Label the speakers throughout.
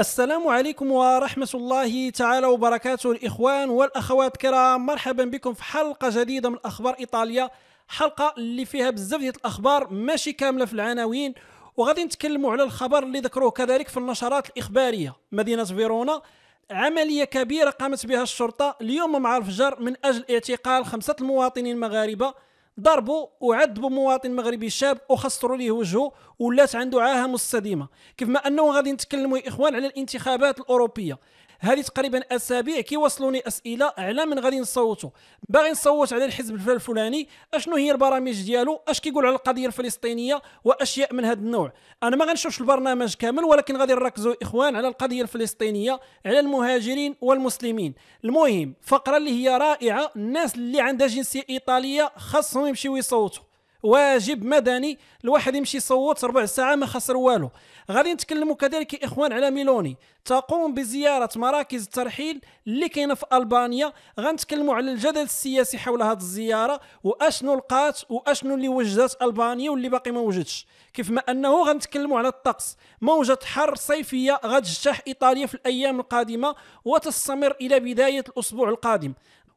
Speaker 1: السلام عليكم ورحمة الله تعالى وبركاته الإخوان والأخوات الكرام مرحبا بكم في حلقة جديدة من أخبار إيطاليا حلقة اللي فيها بزاف ديال الأخبار ماشي كاملة في العناوين وغادي نتكلموا على الخبر اللي ذكروه كذلك في النشرات الإخبارية مدينة فيرونا عملية كبيرة قامت بها الشرطة اليوم مع الفجر من أجل اعتقال خمسة المواطنين المغاربة ضربوا وعذبوا مواطن مغربي شاب وخسروا ليه وجهه ولات عنده عاهه مستديمه كيف ما انه غادي نتكلموا يا اخوان على الانتخابات الاوروبيه هذه تقريبا اسابيع كيوصلوني اسئله على من غادي نصوتوا باغي نصوت على الحزب الفلاني اشنو هي البرامج ديالو اش كيقول على القضيه الفلسطينيه واشياء من هذا النوع انا ما غنشوفش البرنامج كامل ولكن غادي نركزوا اخوان على القضيه الفلسطينيه على المهاجرين والمسلمين المهم فقره اللي هي رائعه الناس اللي عندها جنسيه ايطاليه خاصهم يمشيو يصوتوا واجب مدني الواحد يمشي يصوت ربع ساعه ما خسر والو غادي نتكلموا كذلك اخوان على ميلوني تقوم بزياره مراكز الترحيل اللي كاينه في البانيا غنتكلموا على الجدل السياسي حول هذه الزياره واشنو لقات واشنو اللي وجدت البانيا واللي باقي ما وجدش كيف ما انه غنتكلموا على الطقس موجه حر صيفيه غتجتاح ايطاليا في الايام القادمه وتستمر الى بدايه الاسبوع القادم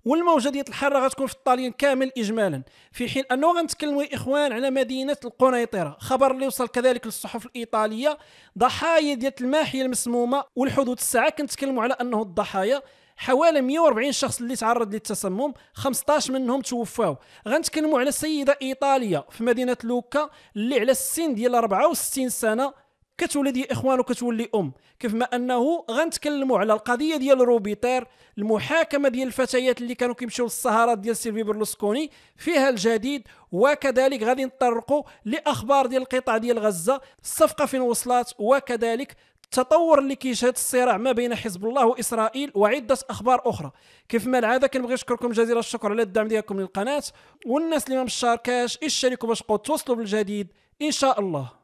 Speaker 1: والموجه ديال الحر غتكون في الطاليان كامل اجمالا في حين انه غنتكلموا يا اخوان على مدينه القنيطره خبر اللي وصل كذلك للصحف الايطاليه ضحايا ديال الماحيه المسمومه والحدود الساعه كنتكلموا على انه الضحايا حوالي 140 شخص اللي تعرض للتسمم 15 منهم توفاو غنتكلموا على سيده ايطاليه في مدينه لوكا اللي على السن ديال 64 سنه كتولد يا اخوان وكتولي ام كيف ما انه غنتكلموا على القضيه ديال روبيتير المحاكمه ديال الفتيات اللي كانوا كيمشيو للسهرات ديال سيلفي برلوسكوني فيها الجديد وكذلك غادي نطرقوا لاخبار ديال القطاع ديال غزه الصفقه فين وصلت وكذلك التطور اللي كيشهد الصراع ما بين حزب الله واسرائيل وعده اخبار اخرى كيف ما العاده كنبغي نشكركم جزيل الشكر على الدعم ديالكم للقناه والناس اللي ما مشاركاش اشتركوا باش توصلوا بالجديد ان شاء الله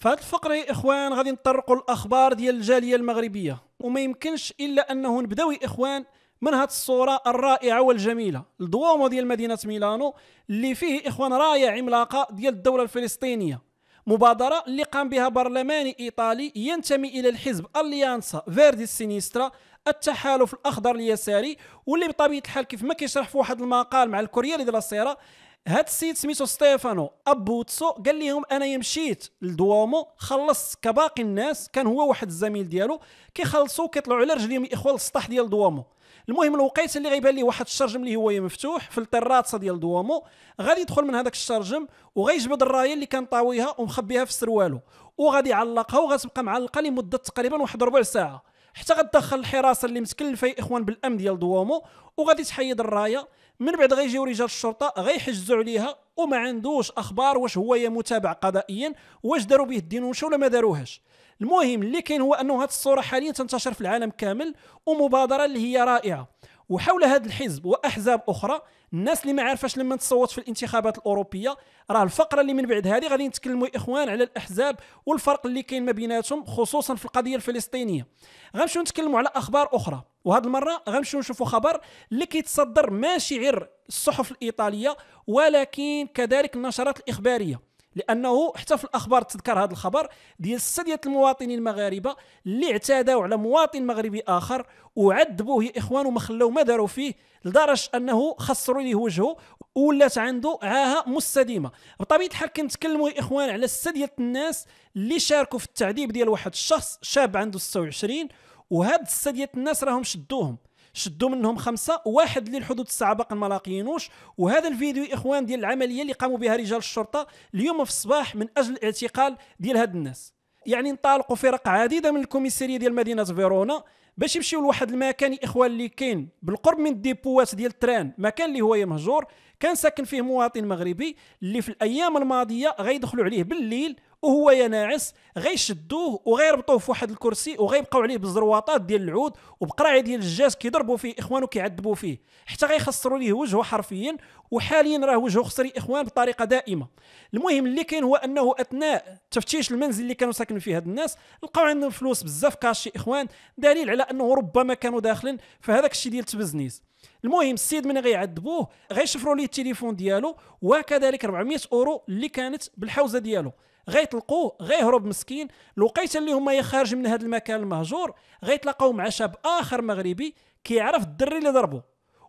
Speaker 1: فهاد الفقره يا اخوان غادي نطرقوا الاخبار ديال الجاليه المغربيه وما يمكنش الا انه نبداو يا اخوان من هذه الصوره الرائعه والجميله الدوامو ديال مدينه ميلانو اللي فيه اخوان رايه عملاقه ديال الدوله الفلسطينيه مبادرة اللي قام بها برلماني إيطالي ينتمي إلى الحزب أليانسا فيردي السينيسترا التحالف الأخضر اليساري واللي بطبيعة الحال كيف ما كيشرح في واحد المقال مع الكوريا ديال السيرة هاد السيد سميتو ستيفانو ابوتسو قال لهم انا مشيت لدوامو خلصت كباقي الناس كان هو واحد الزميل ديالو كيخلصوا كيطلعوا على رجليهم الاخوه للسطح ديال دوامو المهم الوقيته اللي غيبان ليه واحد الشرجم اللي هو مفتوح في الطراصه ديال دوامو غادي يدخل من هذاك الشرجم وغيجبد الرايه اللي كان طاويها ومخبيها في سروالو وغادي يعلقها وغتبقى معلقه لمده تقريبا واحد ربع ساعه حتى غتدخل الحراسه اللي متكلفه الاخوان بالامن ديال دوامو وغادي تحيد الرايه من بعد غيجيو رجال الشرطه غيحجزوا عليها وما عندوش اخبار واش هو يا متابع قضائيا واش داروا به الدينونشه ولا ما داروهاش المهم اللي كاين هو انه هذه الصوره حاليا تنتشر في العالم كامل ومبادره اللي هي رائعه وحول هذا الحزب واحزاب اخرى الناس اللي ما عارفاش لما تصوت في الانتخابات الاوروبيه راه الفقره اللي من بعد هذه غادي نتكلموا اخوان على الاحزاب والفرق اللي كاين ما بيناتهم خصوصا في القضيه الفلسطينيه غنمشيو نتكلموا على اخبار اخرى وهاد المره غنمشيو نشوفوا خبر اللي كيتصدر ماشي غير الصحف الايطاليه ولكن كذلك النشرات الاخباريه لانه حتى في الاخبار تذكر هذا الخبر ديال سديه المواطنين المغاربه اللي اعتداوا على مواطن مغربي اخر وعذبوه يا اخوان وما خلاو ما داروا فيه لدرجه انه خسروا ليه وجهه ولات عنده عاهه مستديمه بطبيعه الحال كنتكلموا يا اخوان على سديه الناس اللي شاركوا في التعذيب ديال واحد الشخص شاب عنده 26 وهاد السته ديال الناس راهم شدوهم شدوا منهم خمسه واحد اللي الحدود الساعه باقي ما لاقيينوش وهذا الفيديو اخوان ديال العمليه اللي قاموا بها رجال الشرطه اليوم في الصباح من اجل الاعتقال ديال هاد الناس يعني انطلقوا فرق عديده من الكوميساريه ديال مدينه فيرونا باش يمشيو لواحد المكان اخوان اللي كاين بالقرب من الديبوات ديال التران مكان اللي هو مهجور كان ساكن فيه مواطن مغربي اللي في الايام الماضيه غيدخلوا عليه بالليل وهو يا ناعس غيشدوه وغيربطوه في واحد الكرسي وغيبقاو عليه بالزرواطات ديال العود وبقراعي ديال الجاز كيضربوا فيه اخوانه كيعذبوا فيه حتى غيخسروا ليه وجهه حرفيا وحاليا راه وجهه خسر الاخوان بطريقه دائمه المهم اللي كاين هو انه اثناء تفتيش المنزل اللي كانوا ساكنين فيه هاد الناس لقاو عندهم فلوس بزاف كاشي اخوان دليل على انه ربما كانوا داخلين في هذاك الشيء ديال تبزنيس المهم السيد من غيعذبوه غيشفروا ليه التليفون ديالو وكذلك 400 اورو اللي كانت بالحوزه ديالو غيطلقوه غيهرب مسكين الوقيته اللي هما خارج من هذا المكان المهجور غيتلاقاو مع شاب اخر مغربي كيعرف الدري اللي ضربه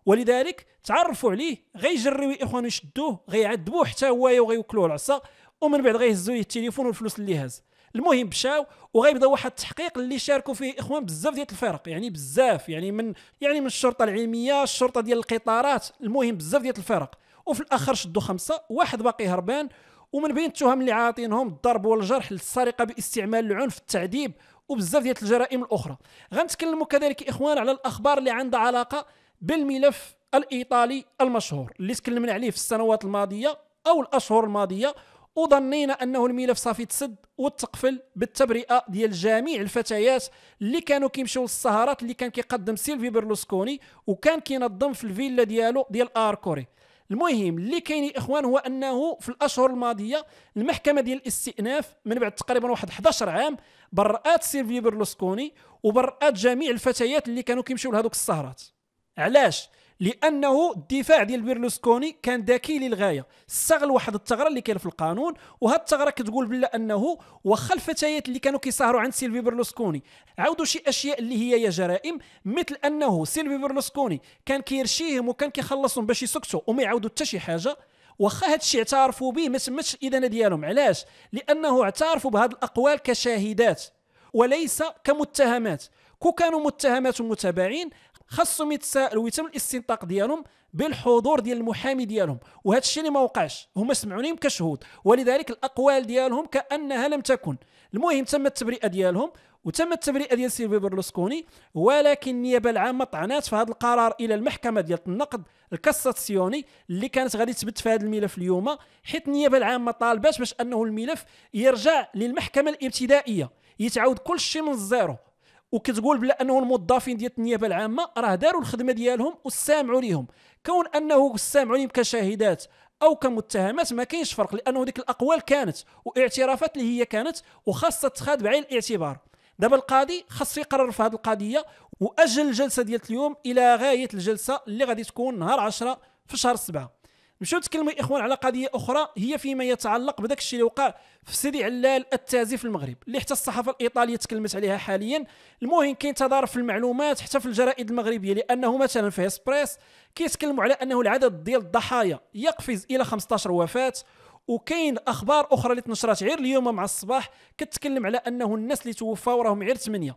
Speaker 1: ولذلك تعرفوا عليه غيجريو اخوانو يشدوه غيعذبوه حتى هو وغيوكلوه العصا ومن بعد غيهزوا ليه التليفون والفلوس اللي هاز المهم مشاو وغيبدا واحد التحقيق اللي شاركوا فيه اخوان بزاف ديال الفرق يعني بزاف يعني من يعني من الشرطه العلميه الشرطه ديال القطارات المهم بزاف ديال الفرق وفي الاخر شدوا خمسه واحد باقي هربان ومن بين التهم اللي عاطينهم الضرب والجرح للسرقه باستعمال العنف التعذيب وبزاف ديال الجرائم الاخرى غنتكلموا كذلك اخوان على الاخبار اللي عندها علاقه بالملف الايطالي المشهور اللي تكلمنا عليه في السنوات الماضيه او الاشهر الماضيه وظنينا انه الملف صافي تسد وتقفل بالتبرئه ديال جميع الفتيات اللي كانوا كيمشيو للسهرات اللي كان كيقدم سيلفي برلوسكوني وكان كينظم في الفيلا ديالو ديال اركوري المهم اللي كاين اخوان هو انه في الاشهر الماضيه المحكمه ديال الاستئناف من بعد تقريبا واحد 11 عام برات سيلفيو برلوسكوني وبرات جميع الفتيات اللي كانوا كيمشيو لهذوك السهرات علاش لانه الدفاع ديال بيرلوسكوني كان ذكي للغايه استغل واحد الثغره اللي كاين في القانون وهاد الثغره كتقول بلا انه واخا الفتيات اللي كانوا كيسهروا عند سيلفي بيرلوسكوني عاودوا شي اشياء اللي هي يا جرائم مثل انه سيلفي بيرلوسكوني كان كيرشيهم وكان كيخلصهم باش يسكتوا وما يعاودوا حتى شي حاجه واخا هادشي اعترفوا به ما تمتش الادانه ديالهم علاش لانه اعترفوا بهذه الاقوال كشاهدات وليس كمتهمات كو كانوا متهمات ومتابعين خاصهم يتساءلوا ويتم الاستنطاق ديالهم بالحضور ديال المحامي ديالهم وهذا الشيء اللي ما وقعش هما سمعونيهم كشهود ولذلك الاقوال ديالهم كانها لم تكن المهم تم التبرئه ديالهم وتم التبرئه ديال سيلفي برلوسكوني ولكن النيابه العامه طعنات في هذا القرار الى المحكمه ديال النقد الكاساسيوني اللي كانت غادي تثبت في هذا الملف اليوم حيت النيابه العامه طالبات باش انه الملف يرجع للمحكمه الابتدائيه يتعاود كل شيء من الزيرو وكتقول بلا انه الموظفين ديال النيابه العامه راه داروا الخدمه ديالهم وسامعوا ليهم كون انه سامعوا ليهم كشاهدات او كمتهمات ما كاينش فرق لانه ديك الاقوال كانت واعترافات اللي هي كانت وخاصه تخاد بعين الاعتبار دابا القاضي خاصو يقرر في هذه القضيه واجل الجلسه ديال اليوم الى غايه الجلسه اللي غادي تكون نهار 10 في شهر 7 نتكلموا يا اخوان على قضيه اخرى هي فيما يتعلق بداك الشيء اللي وقع في سيدي علال التازي في المغرب اللي حتى الصحافه الايطاليه تكلمت عليها حاليا المهم كاين تضارب في المعلومات حتى في الجرائد المغربيه لانه مثلا في اسبريس كيتكلموا على انه العدد ديال الضحايا يقفز الى 15 وفاه وكاين اخبار اخرى اللي تنشرات غير اليوم مع الصباح كتكلم على انه الناس اللي توفاو راهم غير 8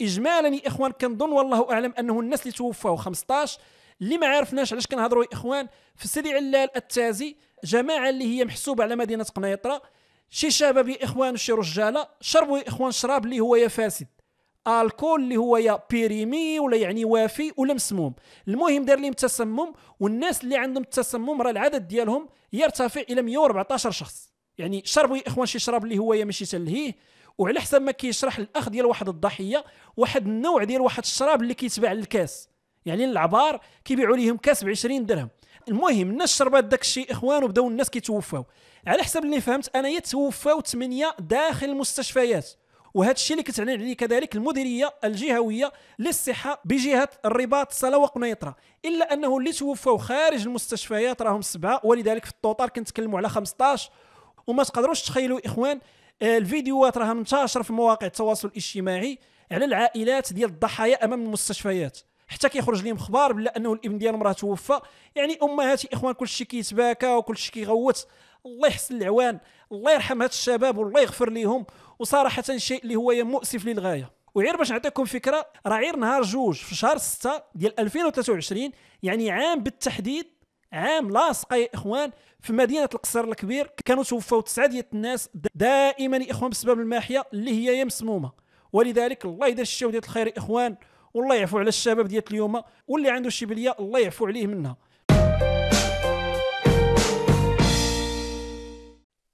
Speaker 1: اجمالا يا اخوان كنظن والله اعلم انه الناس اللي توفاو 15 اللي ما عرفناش علاش كنهضروا يا اخوان في سيدي علال التازي جماعه اللي هي محسوبه على مدينه قنيطره شي شباب يا اخوان وشي رجاله شربوا يا اخوان شراب اللي هو يا فاسد الكول اللي هو يا بيريمي ولا يعني وافي ولا مسموم المهم دار لهم تسمم والناس اللي عندهم التسمم راه العدد ديالهم يرتفع الى 114 شخص يعني شربوا يا اخوان شي شراب اللي هو يا ماشي تلهيه وعلى حسب ما كيشرح الاخ ديال واحد الضحيه واحد النوع ديال واحد الشراب اللي كيتباع للكاس يعني العبار كيبيعوا ليهم كاس ب 20 درهم المهم الناس شربات داك الشيء اخوان وبداو الناس كيتوفاو على حسب اللي فهمت انا يتوفاو 8 داخل المستشفيات وهذا الشيء اللي كتعلن عليه كذلك المديريه الجهويه للصحه بجهه الرباط صلاه وقنيطره الا انه اللي توفاو خارج المستشفيات راهم سبعه ولذلك في الطوطال كنتكلموا على 15 وما تقدروش تخيلوا اخوان آه، الفيديوهات راها منتشره في مواقع التواصل الاجتماعي على العائلات ديال الضحايا امام المستشفيات حتى كيخرج لهم خبار بلا انه الابن ديال المراه توفى يعني امهات اخوان كلشي كيتباكى وكلشي كيغوت الله يحسن العوان الله يرحم هاد الشباب والله يغفر ليهم وصراحه شيء اللي هو مؤسف للغايه وغير باش نعطيكم فكره راه غير نهار جوج في شهر 6 ديال 2023 يعني عام بالتحديد عام لاصق يا اخوان في مدينه القصر الكبير كانوا توفوا تسعه ديال الناس دائما يا اخوان بسبب الماحيه اللي هي مسمومه ولذلك الله يدير الشيء ديال الخير يا اخوان والله يعفو على الشباب ديال اليوم واللي عنده شي بليه الله يعفو عليه منها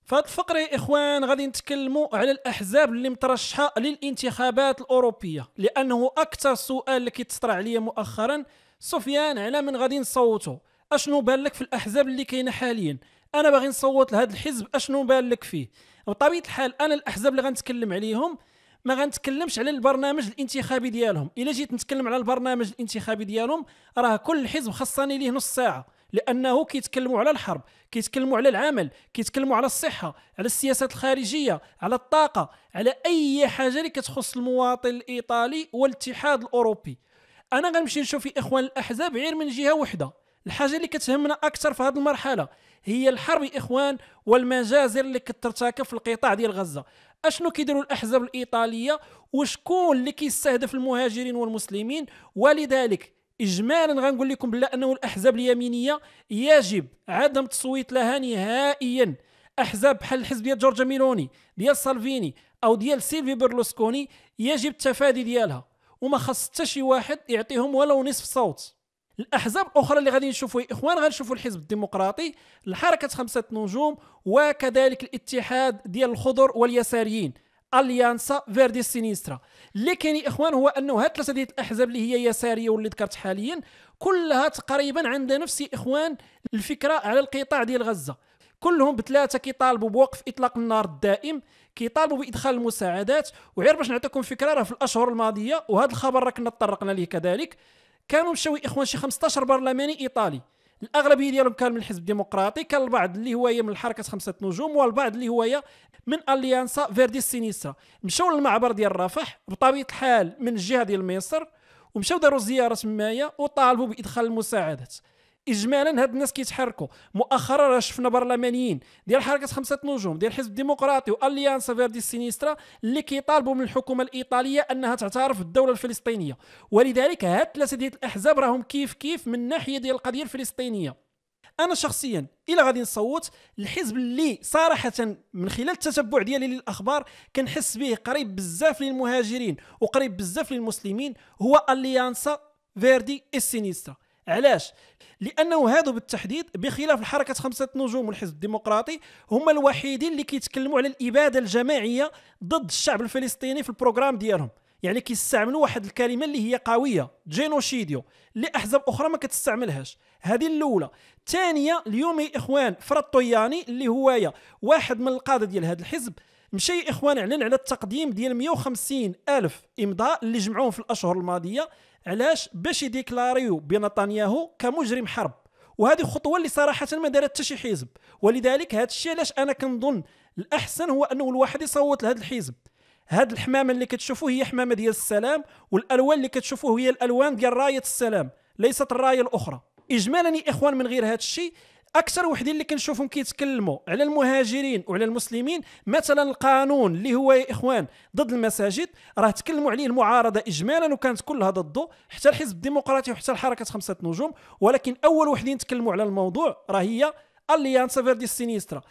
Speaker 1: فهاد الفقرة يا إخوان غادي نتكلموا على الأحزاب اللي مترشحة للانتخابات الأوروبية لأنه أكثر سؤال اللي كيتطرح عليا مؤخرا سفيان على من غادي نصوتوا أشنو بالك في الأحزاب اللي كاينة حاليا أنا باغي نصوت لهذا الحزب أشنو بالك فيه بطبيعة الحال أنا الأحزاب اللي غنتكلم عليهم ما غنتكلمش على البرنامج الانتخابي ديالهم الا جيت نتكلم على البرنامج الانتخابي ديالهم راه كل حزب خصاني ليه نص ساعه لانه كيتكلموا على الحرب كيتكلموا على العمل كيتكلموا على الصحه على السياسات الخارجيه على الطاقه على اي حاجه اللي كتخص المواطن الايطالي والاتحاد الاوروبي انا غنمشي نشوف اخوان الاحزاب غير من جهه وحده الحاجه اللي كتهمنا اكثر في هذه المرحله هي الحرب يا اخوان والمجازر اللي كترتكب في القطاع ديال غزه اشنو كيديروا الاحزاب الايطاليه وشكون اللي كيستهدف المهاجرين والمسلمين ولذلك اجمالا غنقول لكم بلا انه الاحزاب اليمينيه يجب عدم تصويت لها نهائيا احزاب بحال الحزب ديال جورجا ميلوني ديال سالفيني او ديال سيلفي بيرلوسكوني يجب التفادي ديالها وما خص حتى شي واحد يعطيهم ولو نصف صوت الاحزاب الاخرى اللي غادي نشوفوا يا اخوان غنشوفوا الحزب الديمقراطي الحركه خمسه نجوم وكذلك الاتحاد ديال الخضر واليساريين اليانسا فيردي سينيسترا اللي كاين يا اخوان هو انه هاد ثلاثه ديال الاحزاب اللي هي يساريه واللي ذكرت حاليا كلها تقريبا عندها نفس اخوان الفكره على القطاع ديال غزه كلهم بثلاثه كيطالبوا بوقف اطلاق النار الدائم كيطالبوا بادخال المساعدات وغير باش نعطيكم فكره راه في الاشهر الماضيه وهذا الخبر راه كنا تطرقنا ليه كذلك كانوا مشاو اخوان شي 15 برلماني ايطالي الاغلبيه ديالهم كان من الحزب الديمقراطي كان البعض اللي هو من الحركه خمسه نجوم والبعض اللي هو من اليانسا فيردي سينيسترا مشاو للمعبر ديال رفح بطبيعه الحال من الجهه ديال مصر ومشاو داروا زياره تمايا وطالبوا بادخال المساعدات اجمالا هاد الناس كيتحركوا مؤخرا راه شفنا برلمانيين ديال حركه خمسه نجوم ديال الحزب الديمقراطي واليانسا فيردي سينيسترا اللي كيطالبوا من الحكومه الايطاليه انها تعترف بالدوله الفلسطينيه ولذلك هاد ثلاثه ديال الاحزاب راهم كيف كيف من ناحيه ديال القضيه الفلسطينيه انا شخصيا الى غادي نصوت الحزب اللي صراحه من خلال التتبع ديالي للاخبار كنحس به قريب بزاف للمهاجرين وقريب بزاف للمسلمين هو اليانسا فيردي السينيسترا علاش لانه هادو بالتحديد بخلاف حركه خمسه نجوم والحزب الديمقراطي هما الوحيدين اللي كيتكلموا على الاباده الجماعيه ضد الشعب الفلسطيني في البروغرام ديالهم يعني كيستعملوا واحد الكلمه اللي هي قويه جينوشيديو اللي احزاب اخرى ما كتستعملهاش هذه الاولى الثانيه اليوم يا اخوان فرط طياني اللي هوايا واحد من القاده ديال هذا الحزب مشى اخوان اعلن على التقديم ديال 150 الف امضاء اللي جمعوهم في الاشهر الماضيه علاش باش يديكلاريو بنتنياهو كمجرم حرب وهذه خطوه اللي صراحه ما دارت حتى شي حزب ولذلك هذا الشيء علاش انا كنظن الاحسن هو انه الواحد يصوت لهذا الحزب هاد الحمامه اللي كتشوفوه هي حمامه ديال السلام والالوان اللي كتشوفوه هي الالوان ديال رايه السلام ليست الرايه الاخرى اجمالا يا اخوان من غير هذا الشيء اكثر وحدين اللي كنشوفهم كيتكلموا على المهاجرين وعلى المسلمين مثلا القانون اللي هو يا اخوان ضد المساجد راه تكلموا عليه المعارضه اجمالا وكانت كلها ضده حتى الحزب الديمقراطي وحتى الحركه خمسه نجوم ولكن اول وحدين تكلموا على الموضوع راه هي اليانسا فيردي السينيسترا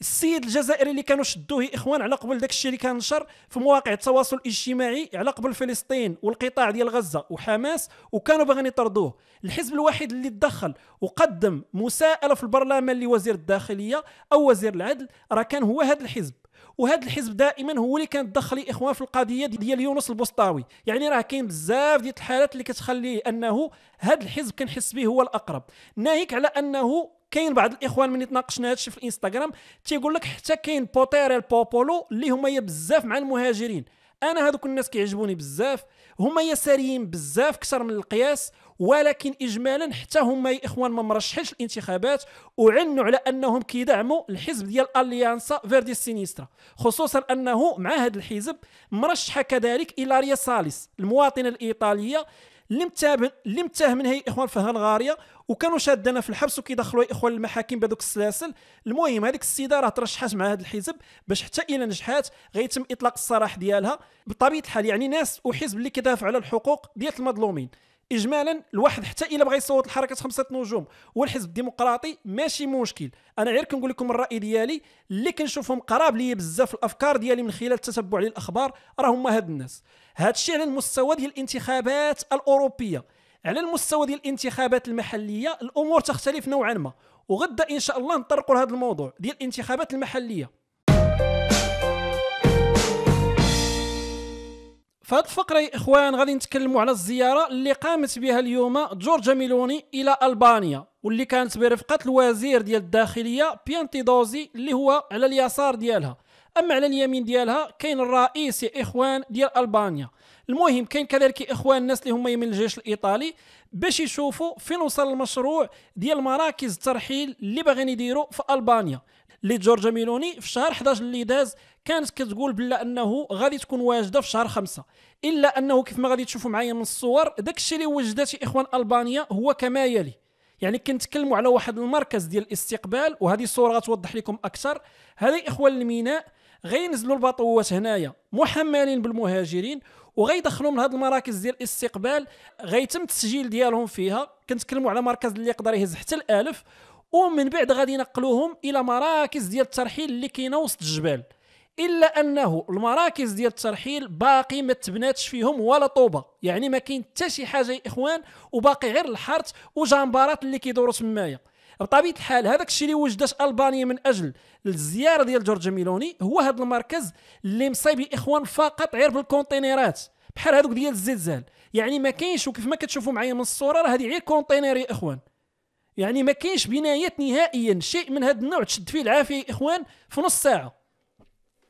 Speaker 1: السيد الجزائري اللي كانوا شدوه اخوان على قبل داك الشيء اللي كان نشر في مواقع التواصل الاجتماعي على قبل فلسطين والقطاع ديال غزه وحماس وكانوا باغيين يطردوه الحزب الوحيد اللي تدخل وقدم مساءله في البرلمان لوزير الداخليه او وزير العدل راه كان هو هذا الحزب وهذا الحزب دائما هو اللي كان دخل الاخوان في القضيه ديال يونس البسطاوي يعني راه كاين بزاف ديال الحالات اللي كتخلي انه هذا الحزب كنحس به هو الاقرب ناهيك على انه كاين بعض الاخوان من يتناقشنا هادشي في الانستغرام تيقول لك حتى كاين بوتيري البوبولو اللي هما بزاف مع المهاجرين انا هذوك الناس كيعجبوني بزاف هما يساريين بزاف اكثر من القياس ولكن اجمالا حتى هما يا اخوان ما مرشحينش الانتخابات وعنوا على انهم كيدعموا الحزب ديال الاليانسا فيردي سينيسترا خصوصا انه مع هذا الحزب مرشحه كذلك الاريا ساليس المواطنه الايطاليه اللي متهم اللي متهم هي اخوان في هنغاريا وكانوا شادنا في الحبس وكيدخلوا اخوان المحاكم بهذوك السلاسل المهم هذيك السيده راه ترشحات مع هذا الحزب باش حتى الى نجحات غيتم اطلاق السراح ديالها بطبيعه الحال يعني ناس وحزب اللي كيدافع على الحقوق ديال المظلومين اجمالا الواحد حتى الى بغى يصوت لحركه خمسه نجوم والحزب الديمقراطي ماشي مشكل انا غير كنقول لكم الراي ديالي اللي كنشوفهم قراب ليا بزاف الافكار ديالي من خلال التتبع للاخبار راه هما هاد الناس هادشي على المستوى ديال الانتخابات الاوروبيه على المستوى ديال الانتخابات المحليه الامور تختلف نوعا ما وغدا ان شاء الله نطرقوا لهذا الموضوع ديال الانتخابات المحليه في الفقره يا اخوان غادي نتكلموا على الزياره اللي قامت بها اليوم جورجا ميلوني الى البانيا واللي كانت برفقه الوزير ديال الداخليه بيانتي دوزي اللي هو على اليسار ديالها اما على اليمين ديالها كاين الرئيس اخوان ديال البانيا المهم كاين كذلك اخوان الناس اللي هما من الجيش الايطالي باش يشوفوا فين وصل المشروع ديال مراكز الترحيل اللي باغيين يديروا في البانيا اللي جورجا ميلوني في شهر 11 اللي داز كانت كتقول بلا انه غادي تكون واجده في شهر خمسة الا انه كيف ما غادي تشوفوا معايا من الصور داك الشيء اللي وجدات اخوان البانيا هو كما يلي يعني كنتكلموا على واحد المركز ديال الاستقبال وهذه الصوره غتوضح لكم اكثر هذه اخوان الميناء غينزلوا الباطوات هنايا محملين بالمهاجرين وغيدخلوا من هاد المراكز ديال الاستقبال غيتم التسجيل ديالهم فيها كنتكلموا على مركز اللي يقدر يهز حتى الالف ومن بعد غادي ينقلوهم الى مراكز ديال الترحيل اللي كاينه وسط الجبال الا انه المراكز ديال الترحيل باقي ما تبناتش فيهم ولا طوبه يعني ما كاين حتى شي حاجه يا اخوان وباقي غير الحرث وجمبارات اللي كيدوروا تمايا بطبيعه الحال هذاك الشيء اللي وجدت البانيا من اجل الزياره ديال جورج ميلوني هو هذا المركز اللي مصايب الاخوان فقط غير بالكونتينيرات بحال هذوك ديال الزلزال يعني ما كاينش وكيف ما كتشوفوا معايا من الصوره راه هذه غير كونتينير يا اخوان يعني ما كاينش بنايات نهائيا شيء من هذا النوع تشد فيه العافيه يا اخوان في نص ساعه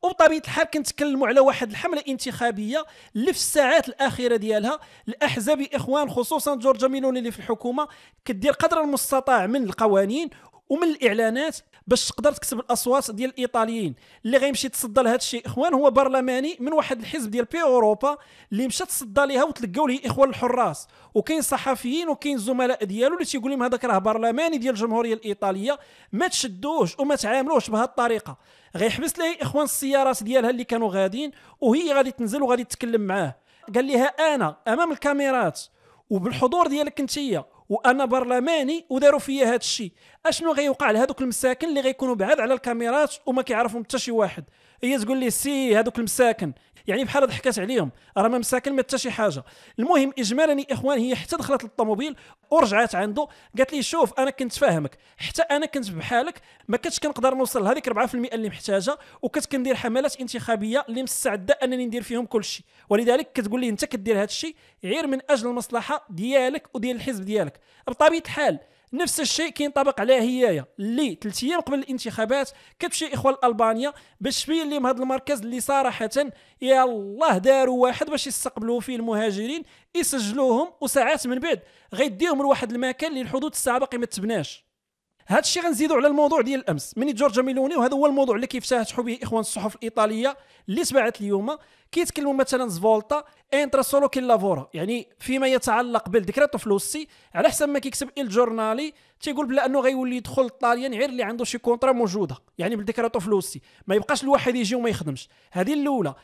Speaker 1: وبطبيعه الحال كنتكلموا على واحد الحمله انتخابيه اللي في الساعات الاخيره ديالها الاحزاب الاخوان خصوصا جورج ميلوني اللي في الحكومه كدير قدر المستطاع من القوانين ومن الاعلانات باش تقدر تكسب الاصوات ديال الايطاليين اللي غيمشي يتصدى لهذا الشيء اخوان هو برلماني من واحد الحزب ديال بي اوروبا اللي مشى تصدى ليها وتلقاو ليه اخوان الحراس وكاين صحفيين وكاين زملاء ديالو اللي تيقول لهم هذاك راه برلماني ديال الجمهوريه الايطاليه ما تشدوش وما تعاملوش بهذه الطريقه غيحبس ليه اخوان السيارات ديالها اللي كانوا غاديين وهي غادي تنزل وغادي تتكلم معاه قال لها انا امام الكاميرات وبالحضور ديالك انتيا وانا برلماني وداروا فيا هذا الشيء اشنو غيوقع لهذوك المساكن اللي غيكونوا بعاد على الكاميرات وما كيعرفهم حتى شي واحد هي تقول لي سي هذوك المساكن يعني بحال ضحكات عليهم راه ما مساكن ما حتى شي حاجه المهم اجمالا يا اخوان هي حتى دخلت للطوموبيل ورجعت عنده قالت لي شوف انا كنت فاهمك حتى انا كنت بحالك ما كنتش كنقدر نوصل لهذيك 4% اللي محتاجه وكنت كندير حملات انتخابيه اللي مستعده انني ندير فيهم كل شيء ولذلك كتقول لي انت كدير هذا الشيء غير من اجل المصلحه ديالك وديال الحزب ديالك بطبيعه الحال نفس الشيء كينطبق عليها هيايا اللي ثلاث ايام قبل الانتخابات كتمشي اخوان البانيا باش تبين لهم هذا المركز اللي صراحه يا الله داروا واحد باش يستقبلوا فيه المهاجرين يسجلوهم وساعات من بعد غيديهم لواحد المكان اللي الحدود الساعه باقي ما تبناش هذا الشيء غنزيدوا على الموضوع ديال الامس من جورجا ميلوني وهذا هو الموضوع اللي كيفتتحوا به اخوان الصحف الايطاليه اللي تبعت اليوم كيتكلموا مثلا زفولتا انترا سولو كي لافورا يعني فيما يتعلق بالذكرى فلوسي على حسب ما كيكتب الجورنالي تيقول بلا انه غيولي يدخل الطاليان غير اللي عنده شي كونترا موجوده يعني بالذكرى فلوسي ما يبقاش الواحد يجي وما يخدمش هذه الاولى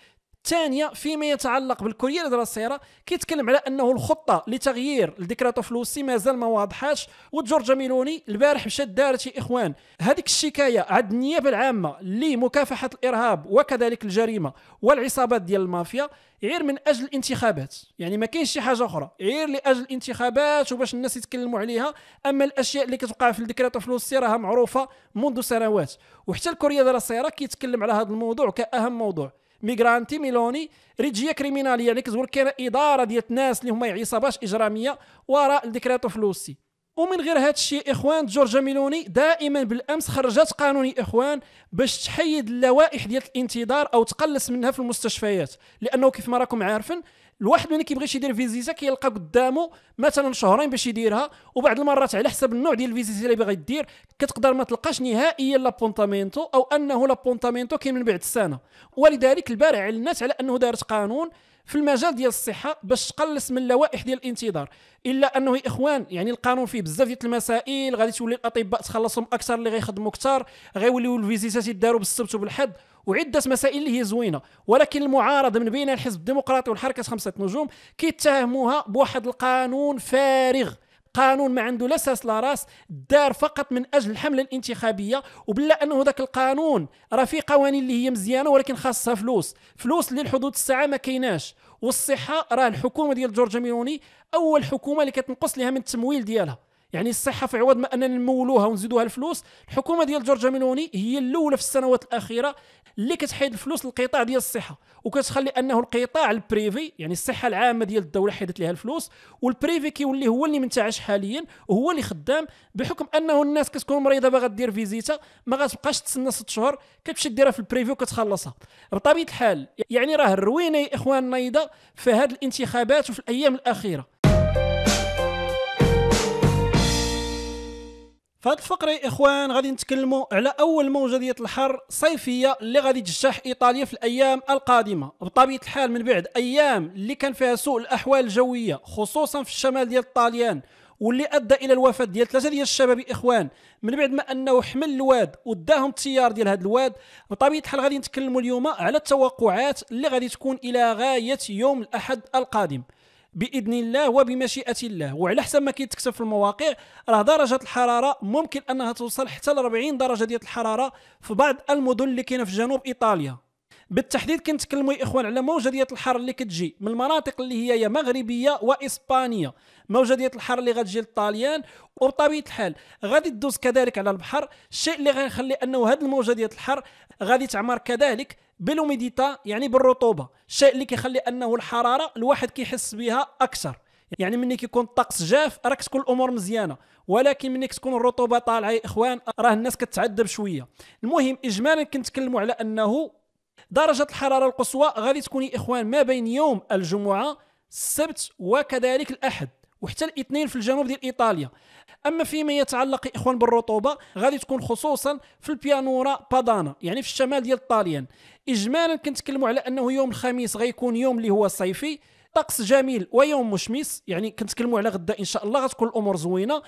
Speaker 1: الثانيه فيما يتعلق بالكورية اللي السياره كيتكلم على انه الخطه لتغيير الديكراتو فلوسي مازال ما واضحاش وجورج ميلوني البارح مشات دارت يا اخوان هذيك الشكايه عند النيابه العامه لمكافحه الارهاب وكذلك الجريمه والعصابات ديال المافيا غير من اجل الانتخابات يعني ما كاينش شي حاجه اخرى غير لاجل الانتخابات وباش الناس يتكلموا عليها اما الاشياء اللي كتوقع في الديكراتو فلوسي راها معروفه منذ سنوات وحتى الكوريا ديال السياره كيتكلم على هذا الموضوع كاهم موضوع ميغرانتي ميلوني رجيه كريميناليه اللي كتقول كاين اداره ديال الناس اللي هما عصابات اجراميه وراء الديكريتو فلوسي ومن غير هذا الشيء اخوان جورجا ميلوني دائما بالامس خرجت قانون اخوان باش تحيد اللوائح ديال الانتظار او تقلص منها في المستشفيات لانه كيف ما راكم عارفين الواحد ملي كيبغيش يدير فيزيتا كيلقى قدامه مثلا شهرين باش يديرها وبعض المرات على حسب النوع ديال الفيزيتا اللي باغي دير كتقدر ما تلقاش نهائيا لابونتامينتو او انه لابونتامينتو كاين من بعد السنه ولذلك البارع على الناس على انه دارت قانون في المجال ديال الصحه باش تقلص من اللوائح ديال الانتظار الا انه يا اخوان يعني القانون فيه بزاف ديال المسائل غادي تولي الاطباء تخلصهم اكثر اللي غيخدموا اكثر غيوليو الفيزيتات يداروا بالسبت وبالحد وعده مسائل اللي هي زوينه ولكن المعارضه من بين الحزب الديمقراطي والحركه خمسه نجوم كيتهموها بواحد القانون فارغ قانون ما عنده لا لا راس دار فقط من اجل الحمله الانتخابيه وبلا انه ذاك القانون راه فيه قوانين اللي هي مزيانه ولكن خاصها فلوس فلوس اللي الساعه ما كيناش والصحه راه الحكومه ديال جورج ميلوني اول حكومه اللي كتنقص لها من التمويل ديالها يعني الصحه في عوض ما اننا نمولوها ونزيدوها الفلوس الحكومه ديال جورجيا ميلوني هي الاولى في السنوات الاخيره اللي كتحيد الفلوس للقطاع ديال الصحه وكتخلي انه القطاع البريفي يعني الصحه العامه ديال الدوله حيدت لها الفلوس والبريفي كيولي هو اللي منتعش حاليا وهو اللي خدام بحكم انه الناس كتكون مريضه باغا دير فيزيتا ما غاتبقاش تسنى ست شهور كتمشي ديرها في البريفي وكتخلصها بطبيعه الحال يعني راه الروينه يا اخواننا في هذه الانتخابات وفي الايام الاخيره فهاد الفقره يا اخوان غادي نتكلموا على اول موجه ديال الحر صيفيه اللي غادي تجتاح ايطاليا في الايام القادمه بطبيعه الحال من بعد ايام اللي كان فيها سوء الاحوال الجويه خصوصا في الشمال ديال الطاليان واللي ادى الى الوفاه ديال ثلاثه ديال الشباب اخوان من بعد ما انه حمل الواد وداهم التيار ديال هاد الواد بطبيعه الحال غادي نتكلموا اليوم على التوقعات اللي غادي تكون الى غايه يوم الاحد القادم باذن الله وبمشيئه الله وعلى حسب ما كيتكتب في المواقع راه درجه الحراره ممكن انها توصل حتى ل 40 درجه ديال الحراره في بعض المدن اللي كاينه في جنوب ايطاليا بالتحديد كنتكلموا يا اخوان على موجه ديال الحر اللي كتجي من المناطق اللي هي يا مغربيه واسبانيا موجه ديال الحر اللي غتجي للطاليان وبطبيعه الحال غادي تدوز كذلك على البحر الشيء اللي غيخلي انه هذه الموجه ديال الحر غادي تعمر كذلك بالوميديتا يعني بالرطوبه الشيء اللي كيخلي انه الحراره الواحد كيحس بها اكثر يعني ملي كيكون الطقس جاف راك تكون الامور مزيانه ولكن ملي كتكون الرطوبه طالعه يا اخوان راه الناس كتعذب شويه المهم اجمالا كنتكلموا على انه درجه الحراره القصوى غادي تكون يا اخوان ما بين يوم الجمعه السبت وكذلك الاحد وحتى الاثنين في الجنوب ديال ايطاليا اما فيما يتعلق اخوان بالرطوبه غادي تكون خصوصا في البيانورا بادانا يعني في الشمال ديال الطاليان اجمالا كنتكلموا على انه يوم الخميس غيكون يوم اللي هو صيفي طقس جميل ويوم مشمس يعني كنتكلموا على غدا ان شاء الله غتكون الامور زوينه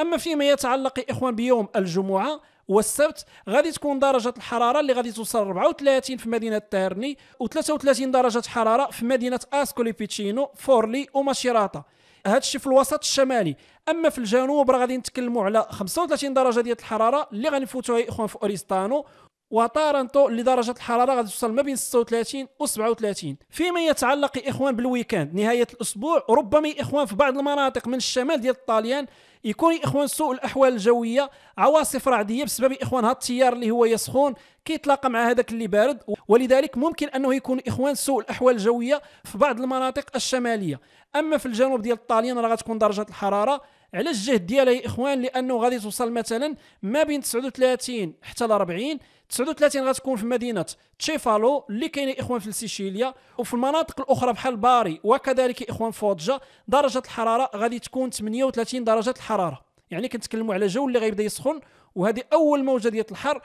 Speaker 1: اما فيما يتعلق اخوان بيوم الجمعه والسبت غادي تكون درجة الحرارة اللي غادي توصل 34 في مدينة تيرني و 33 درجة حرارة في مدينة اسكولي بيتشينو فورلي وماشيراتا هذا الشيء في الوسط الشمالي اما في الجنوب راه غادي نتكلموا على 35 درجه ديال الحراره اللي غنفوتوها اخوان في اوريستانو وطارنطو اللي درجه الحراره غادي توصل ما بين 36 و 37 فيما يتعلق اخوان بالويكاند نهايه الاسبوع ربما اخوان في بعض المناطق من الشمال ديال الطاليان يكون اخوان سوء الاحوال الجويه عواصف رعديه بسبب اخوان هذا التيار اللي هو يسخون كيتلاقى مع هذاك اللي بارد ولذلك ممكن انه يكون اخوان سوء الاحوال الجويه في بعض المناطق الشماليه اما في الجنوب ديال الطاليان راه غتكون درجه الحراره على الجهد ديالها يا اخوان لانه غادي توصل مثلا ما بين 39 حتى ل 40 39 غتكون في مدينه تشيفالو اللي كاين يا اخوان في سيشيليا وفي المناطق الاخرى بحال باري وكذلك يا اخوان فوجا درجه الحراره غادي تكون 38 درجه الحراره يعني كنتكلموا على جو اللي غيبدا يسخن وهذه اول موجه ديال الحر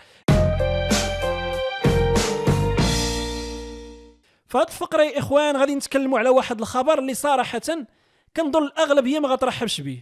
Speaker 1: فهاد الفقره يا اخوان غادي نتكلموا على واحد الخبر اللي صراحه كنظن الاغلبيه ما غترحبش به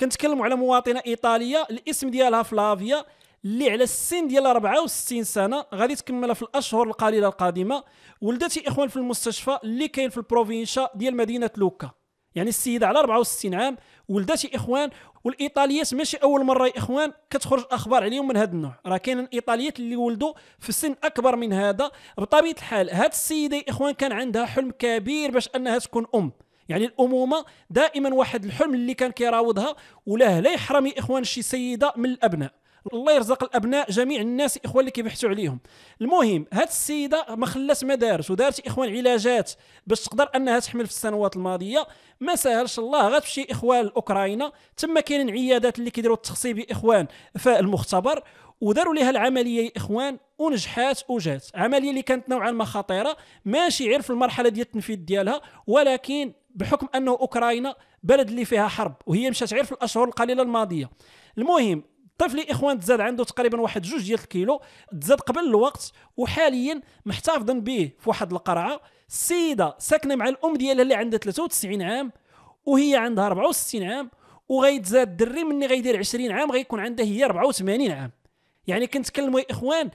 Speaker 1: كنتكلموا على مواطنه ايطاليه الاسم ديالها فلافيا اللي على السن ديال 64 سنه غادي تكملها في الاشهر القليله القادمه ولدت اخوان في المستشفى اللي كاين في البروفينشا ديال مدينه لوكا يعني السيده على 64 عام ولدات اخوان والايطاليات ماشي اول مره يا اخوان كتخرج اخبار عليهم من هذا النوع راه كاين ايطاليات اللي ولدوا في سن اكبر من هذا بطبيعه الحال هذه السيده يا اخوان كان عندها حلم كبير باش انها تكون ام يعني الامومه دائما واحد الحلم اللي كان كيراودها وله لا يحرم يا اخوان شي سيده من الابناء الله يرزق الابناء جميع الناس اخوان اللي كيبحثوا عليهم المهم هاد السيده ما خلات ما دارت ودارت اخوان علاجات باش تقدر انها تحمل في السنوات الماضيه ما سهلش الله غتمشي اخوان الاوكراينا تما كاينين عيادات اللي كيديروا التخصيب اخوان في المختبر وداروا ليها العمليه يا اخوان ونجحات وجات عمليه اللي كانت نوعا ما خطيره ماشي غير في المرحله ديال التنفيذ ديالها ولكن بحكم انه اوكرانيا بلد اللي فيها حرب وهي مشات غير في الاشهر القليله الماضيه المهم طفلي اخوان تزاد عنده تقريبا واحد جوج ديال الكيلو تزاد قبل الوقت وحاليا محتفظا به في واحد القرعه السيده ساكنه مع الام ديالها اللي عندها 93 عام وهي عندها 64 عام وغيتزاد الدري مني غيدير 20 عام غيكون عندها هي 84 عام يعني كنتكلموا يا اخوان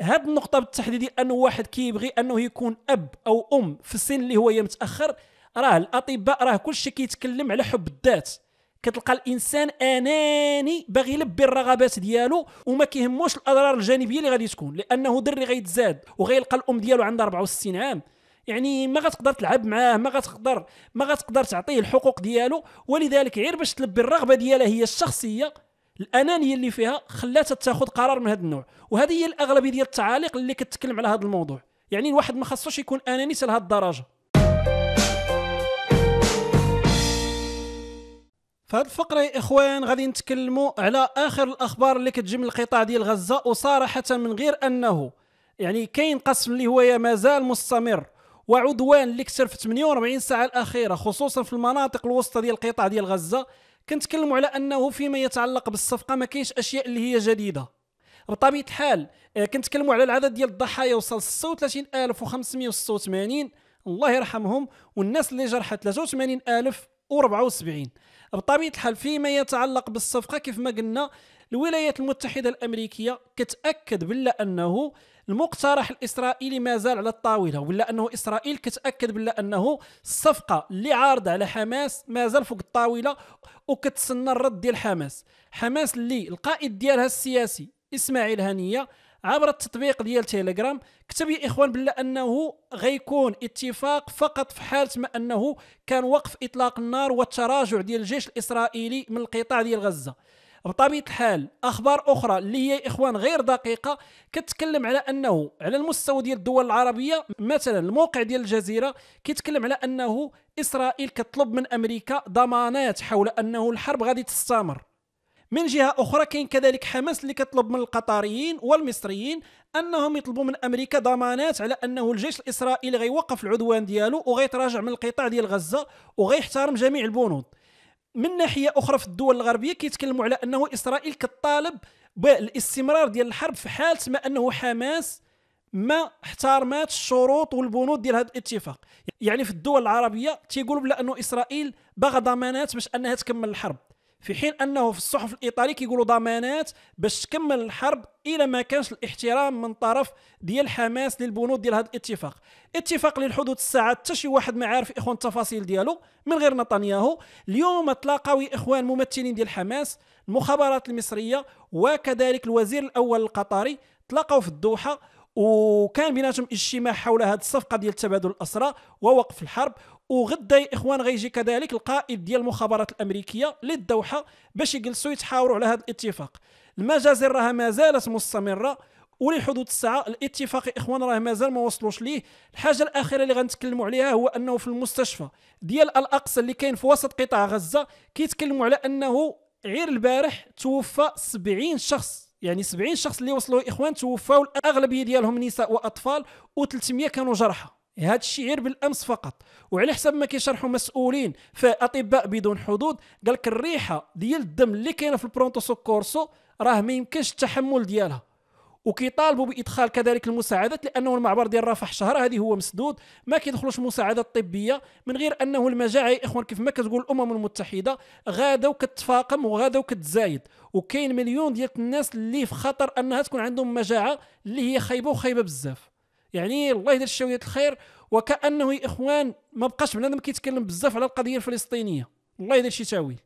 Speaker 1: هاد النقطة بالتحديد انه واحد كيبغي انه يكون اب او ام في السن اللي هو متاخر راه الاطباء راه كلشي كيتكلم على حب الذات كتلقى الانسان اناني باغي يلبي الرغبات ديالو وما كيهموش الاضرار الجانبيه اللي غادي تكون لانه دري غيتزاد وغيلقى الام ديالو عندها 64 عام يعني ما غتقدر تلعب معاه ما غتقدر ما غتقدر تعطيه الحقوق ديالو ولذلك غير باش تلبي الرغبه ديالها هي الشخصيه الانانيه اللي فيها خلاتها تاخذ قرار من هذا النوع وهذه هي الاغلبيه ديال التعاليق اللي كتكلم على هذا الموضوع يعني الواحد ما خصوش يكون اناني لهذه الدرجه في هذه الفقره يا اخوان غادي نتكلموا على اخر الاخبار اللي كتجي من القطاع ديال غزه وصراحه من غير انه يعني كاين قسم اللي هو مازال مستمر وعدوان اللي كثر في 48 ساعه الاخيره خصوصا في المناطق الوسطى ديال القطاع ديال غزه كنتكلموا على انه فيما يتعلق بالصفقه ما كاينش اشياء اللي هي جديده بطبيعه الحال آه، كنتكلموا على العدد ديال الضحايا وصل 36586 الله يرحمهم والناس اللي جرحت 83074 بطبيعه الحال فيما يتعلق بالصفقه كيف ما قلنا الولايات المتحده الامريكيه كتاكد بلا انه المقترح الاسرائيلي ما زال على الطاوله ولا انه اسرائيل كتاكد بلا انه الصفقه اللي عارضه على حماس ما زال فوق الطاوله وكتسنى الرد ديال حماس حماس اللي القائد ديالها السياسي اسماعيل هنيه عبر التطبيق ديال تيليجرام كتب يا اخوان بالله انه غيكون اتفاق فقط في حاله ما انه كان وقف اطلاق النار والتراجع ديال الجيش الاسرائيلي من القطاع ديال غزه بطبيعه الحال اخبار اخرى اللي هي اخوان غير دقيقه كتكلم على انه على المستوى ديال الدول العربيه مثلا الموقع ديال الجزيره كيتكلم على انه اسرائيل كتطلب من امريكا ضمانات حول انه الحرب غادي تستمر من جهه اخرى كاين كذلك حماس اللي كطلب من القطريين والمصريين انهم يطلبوا من امريكا ضمانات على انه الجيش الاسرائيلي غيوقف العدوان ديالو وغيتراجع من القطاع ديال غزه وغيحترم جميع البنود من ناحيه اخرى في الدول الغربيه كيتكلموا على انه اسرائيل كطالب بالاستمرار ديال الحرب في حاله ما انه حماس ما احترمات الشروط والبنود ديال هذا الاتفاق يعني في الدول العربيه تيقولوا بلا انه اسرائيل باغا ضمانات باش انها تكمل الحرب في حين انه في الصحف الايطالي كيقولوا ضمانات باش تكمل الحرب الى ما كانش الاحترام من طرف ديال حماس للبنود ديال هذا الاتفاق اتفاق للحدود الساعه حتى شي واحد ما عارف اخوان التفاصيل ديالو من غير نتنياهو اليوم تلاقاو اخوان ممثلين ديال حماس المخابرات المصريه وكذلك الوزير الاول القطري تلاقاو في الدوحه وكان بيناتهم اجتماع حول هذه الصفقه ديال تبادل الاسرى ووقف الحرب وغدا يا اخوان غيجي كذلك القائد ديال المخابرات الامريكيه للدوحه باش يجلسوا يتحاوروا على هذا الاتفاق المجازر راها ما زالت مستمره ولحدود الساعه الاتفاق يا اخوان راه مازال ما وصلوش ليه الحاجه الاخيره اللي غنتكلموا عليها هو انه في المستشفى ديال الاقصى اللي كاين في وسط قطاع غزه كيتكلموا على انه غير البارح توفى 70 شخص يعني 70 شخص اللي وصلوا اخوان توفاو الاغلبيه ديالهم نساء واطفال و300 كانوا جرحى هذا الشيء بالامس فقط وعلى حسب ما كيشرحوا مسؤولين في اطباء بدون حدود قال لك الريحه ديال الدم اللي كاينه في البرونتو سوكورسو راه ما يمكنش التحمل ديالها وكيطالبوا بادخال كذلك المساعدات لانه المعبر ديال رفح شهر هذه هو مسدود ما كيدخلوش مساعدات طبيه من غير انه المجاعه يا اخوان كيف ما كتقول الامم المتحده غادا وكتفاقم وغادا وكتزايد وكاين مليون ديال الناس اللي في خطر انها تكون عندهم مجاعه اللي هي خايبه وخايبه بزاف يعني الله يدير الشوية الخير وكانه يا اخوان ما بقاش بنادم كيتكلم بزاف على القضيه الفلسطينيه الله يدير شي تاويل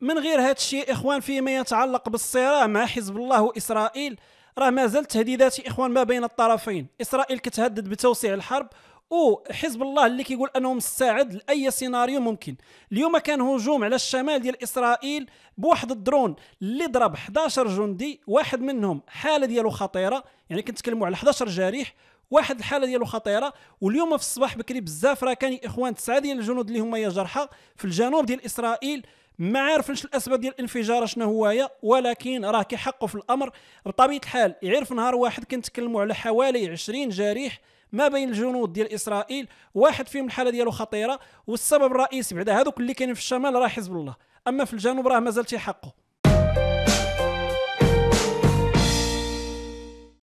Speaker 1: من غير هذا الشيء اخوان فيما يتعلق بالصراع مع حزب الله واسرائيل راه مازال تهديدات اخوان ما بين الطرفين اسرائيل كتهدد بتوسيع الحرب او حزب الله اللي كيقول انه مستعد لاي سيناريو ممكن اليوم كان هجوم على الشمال ديال اسرائيل بواحد الدرون اللي ضرب 11 جندي واحد منهم حاله ديالو خطيره يعني كنتكلموا على 11 جريح واحد الحاله ديالو خطيره واليوم في الصباح بكري بزاف راه كان اخوان تسعه ديال الجنود اللي هما يا جرحى في الجنوب ديال اسرائيل ما عارفينش الاسباب ديال الانفجار شنو هويا ولكن راه كيحقوا في الامر بطبيعه الحال يعرف نهار واحد كنتكلموا على حوالي 20 جريح ما بين الجنود ديال اسرائيل واحد فيهم الحاله ديالو خطيره والسبب الرئيسي بعدا هذوك اللي كاينين في الشمال راه حزب الله اما في الجنوب راه مازال تيحقه